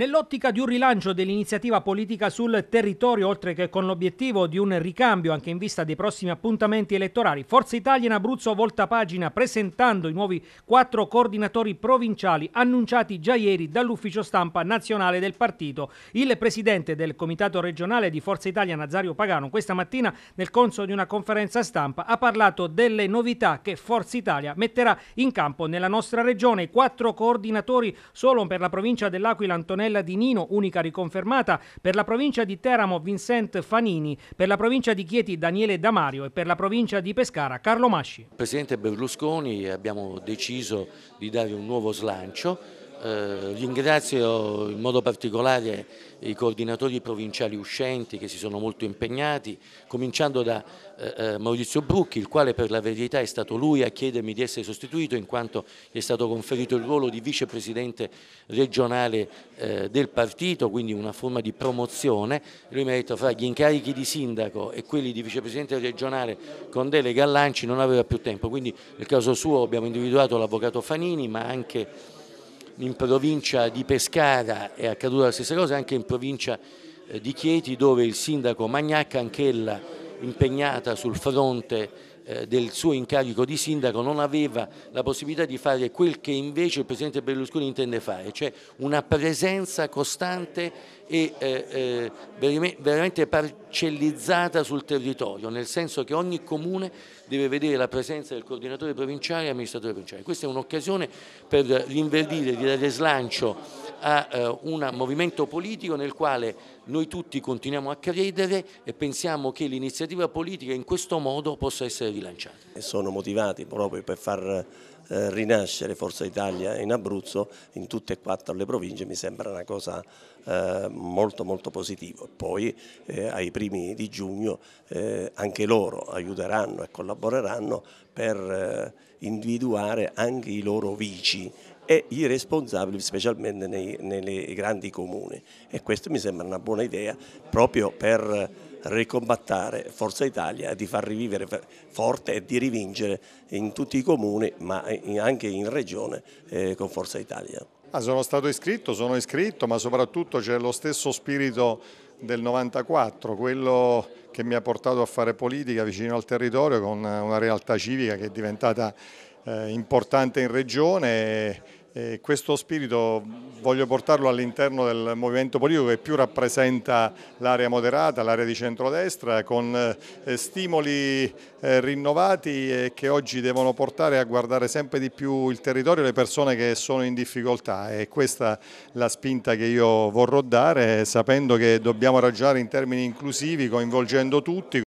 Nell'ottica di un rilancio dell'iniziativa politica sul territorio, oltre che con l'obiettivo di un ricambio anche in vista dei prossimi appuntamenti elettorali, Forza Italia in Abruzzo volta pagina presentando i nuovi quattro coordinatori provinciali annunciati già ieri dall'ufficio stampa nazionale del partito. Il presidente del comitato regionale di Forza Italia, Nazario Pagano, questa mattina nel conso di una conferenza stampa ha parlato delle novità che Forza Italia metterà in campo nella nostra regione. I quattro coordinatori solo per la provincia dell'Aquila Antonella quella di Nino, unica riconfermata, per la provincia di Teramo Vincent Fanini, per la provincia di Chieti Daniele Damario e per la provincia di Pescara Carlo Masci. Presidente Berlusconi abbiamo deciso di dare un nuovo slancio eh, ringrazio in modo particolare i coordinatori provinciali uscenti che si sono molto impegnati, cominciando da eh, eh, Maurizio Brucchi, il quale per la verità è stato lui a chiedermi di essere sostituito in quanto gli è stato conferito il ruolo di vicepresidente regionale eh, del partito, quindi una forma di promozione. Lui mi ha detto fra gli incarichi di sindaco e quelli di vicepresidente regionale con delega all'Anci non aveva più tempo, quindi nel caso suo abbiamo individuato l'avvocato Fanini ma anche in provincia di Pescara è accaduta la stessa cosa, anche in provincia eh, di Chieti dove il sindaco Magnacca Anchella impegnata sul fronte eh, del suo incarico di sindaco non aveva la possibilità di fare quel che invece il Presidente Berlusconi intende fare, cioè una presenza costante e eh, eh, veramente parcellizzata sul territorio, nel senso che ogni comune deve vedere la presenza del coordinatore provinciale e amministratore provinciale. Questa è un'occasione per rinverdire, di dare slancio a eh, un movimento politico nel quale noi tutti continuiamo a credere e pensiamo che l'iniziativa politica in questo modo possa essere rilanciata. sono motivati proprio per far eh, rinascere Forza Italia in Abruzzo, in tutte e quattro le province, mi sembra una cosa eh, molto molto positiva. Poi eh, ai primi di giugno eh, anche loro aiuteranno e collaboreranno per eh, individuare anche i loro vici e i responsabili specialmente nei, nei grandi comuni e questa mi sembra una buona idea proprio per ricombattare Forza Italia, di far rivivere forte e di rivincere in tutti i comuni ma anche in regione eh, con Forza Italia. Ah, sono stato iscritto, sono iscritto, ma soprattutto c'è lo stesso spirito del 94, quello che mi ha portato a fare politica vicino al territorio con una realtà civica che è diventata eh, importante in regione. E questo spirito voglio portarlo all'interno del movimento politico che più rappresenta l'area moderata, l'area di centrodestra, con eh, stimoli eh, rinnovati e che oggi devono portare a guardare sempre di più il territorio e le persone che sono in difficoltà. E questa è la spinta che io vorrò dare, sapendo che dobbiamo ragionare in termini inclusivi, coinvolgendo tutti.